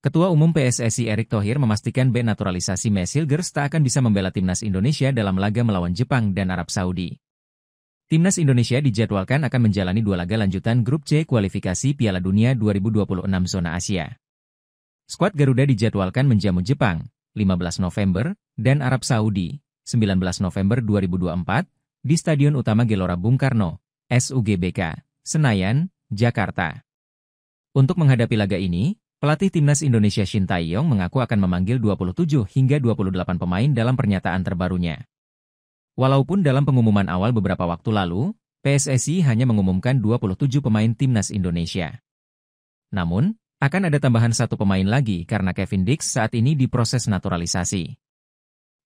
Ketua Umum PSSI Erick Thohir memastikan B naturalisasi Hilgers tak akan bisa membela timnas Indonesia dalam laga melawan Jepang dan Arab Saudi. Timnas Indonesia dijadwalkan akan menjalani dua laga lanjutan Grup C kualifikasi Piala Dunia 2026 zona Asia. Skuad Garuda dijadwalkan menjamu Jepang, 15 November, dan Arab Saudi, 19 November 2024, di Stadion Utama Gelora Bung Karno, SUGBK, Senayan, Jakarta. Untuk menghadapi laga ini, Pelatih Timnas Indonesia Shin Tae-yong mengaku akan memanggil 27 hingga 28 pemain dalam pernyataan terbarunya. Walaupun dalam pengumuman awal beberapa waktu lalu, PSSI hanya mengumumkan 27 pemain Timnas Indonesia. Namun, akan ada tambahan satu pemain lagi karena Kevin Dix saat ini diproses naturalisasi.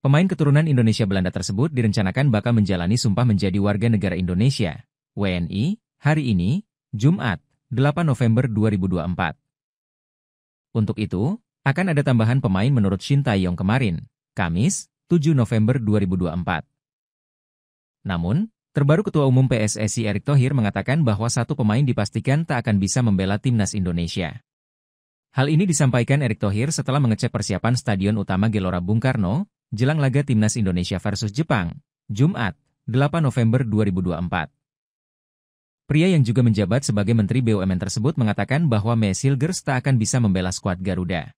Pemain keturunan Indonesia Belanda tersebut direncanakan bakal menjalani sumpah menjadi warga negara Indonesia, WNI, hari ini, Jumat, 8 November 2024. Untuk itu, akan ada tambahan pemain menurut Shin Tae-yong kemarin, Kamis, 7 November 2024. Namun, terbaru Ketua Umum PSSI Erick Thohir mengatakan bahwa satu pemain dipastikan tak akan bisa membela timnas Indonesia. Hal ini disampaikan Erick Thohir setelah mengecek persiapan Stadion Utama Gelora Bung Karno, jelang laga timnas Indonesia versus Jepang, Jumat, 8 November 2024. Pria yang juga menjabat sebagai Menteri BUMN tersebut mengatakan bahwa Mesilgers tak akan bisa membela skuad Garuda.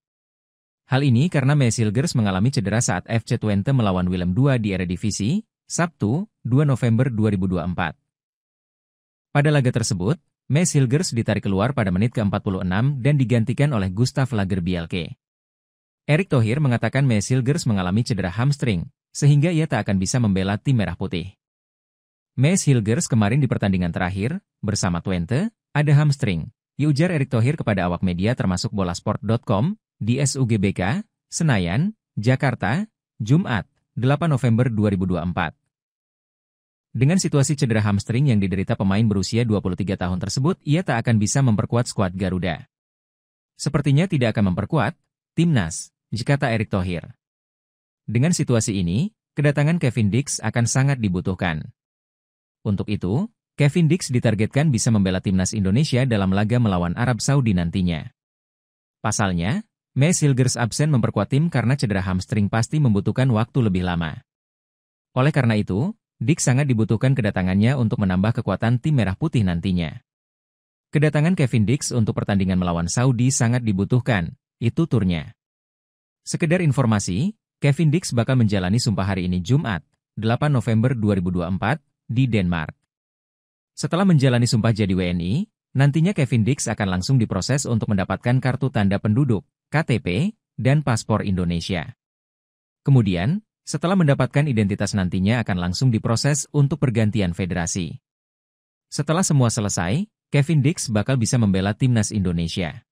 Hal ini karena Mesilgers mengalami cedera saat FC Twente melawan Willem II di Eredivisie, Sabtu, 2 November 2024. Pada laga tersebut, Mesilgers ditarik keluar pada menit ke-46 dan digantikan oleh Gustav Lagerbielke. Erik Erick Thohir mengatakan Mesilgers mengalami cedera hamstring, sehingga ia tak akan bisa membela tim Merah Putih. Mes Hilgers kemarin di pertandingan terakhir, bersama Twente, ada hamstring. Yujar Erick Thohir kepada awak media termasuk bolasport.com, di SUGBK, Senayan, Jakarta, Jumat, 8 November 2024. Dengan situasi cedera hamstring yang diderita pemain berusia 23 tahun tersebut, ia tak akan bisa memperkuat skuad Garuda. Sepertinya tidak akan memperkuat timnas, jika tak Erick Thohir. Dengan situasi ini, kedatangan Kevin Dix akan sangat dibutuhkan. Untuk itu, Kevin Dix ditargetkan bisa membela timnas Indonesia dalam laga melawan Arab Saudi nantinya. Pasalnya, Mes Hilgers absen memperkuat tim karena cedera hamstring pasti membutuhkan waktu lebih lama. Oleh karena itu, Dix sangat dibutuhkan kedatangannya untuk menambah kekuatan tim merah putih nantinya. Kedatangan Kevin Dix untuk pertandingan melawan Saudi sangat dibutuhkan, itu turnya. Sekedar informasi, Kevin Dix bakal menjalani sumpah hari ini Jumat, 8 November 2024, di Denmark. Setelah menjalani sumpah jadi WNI, nantinya Kevin Dix akan langsung diproses untuk mendapatkan kartu tanda penduduk, KTP, dan paspor Indonesia. Kemudian, setelah mendapatkan identitas nantinya akan langsung diproses untuk pergantian federasi. Setelah semua selesai, Kevin Dix bakal bisa membela timnas Indonesia.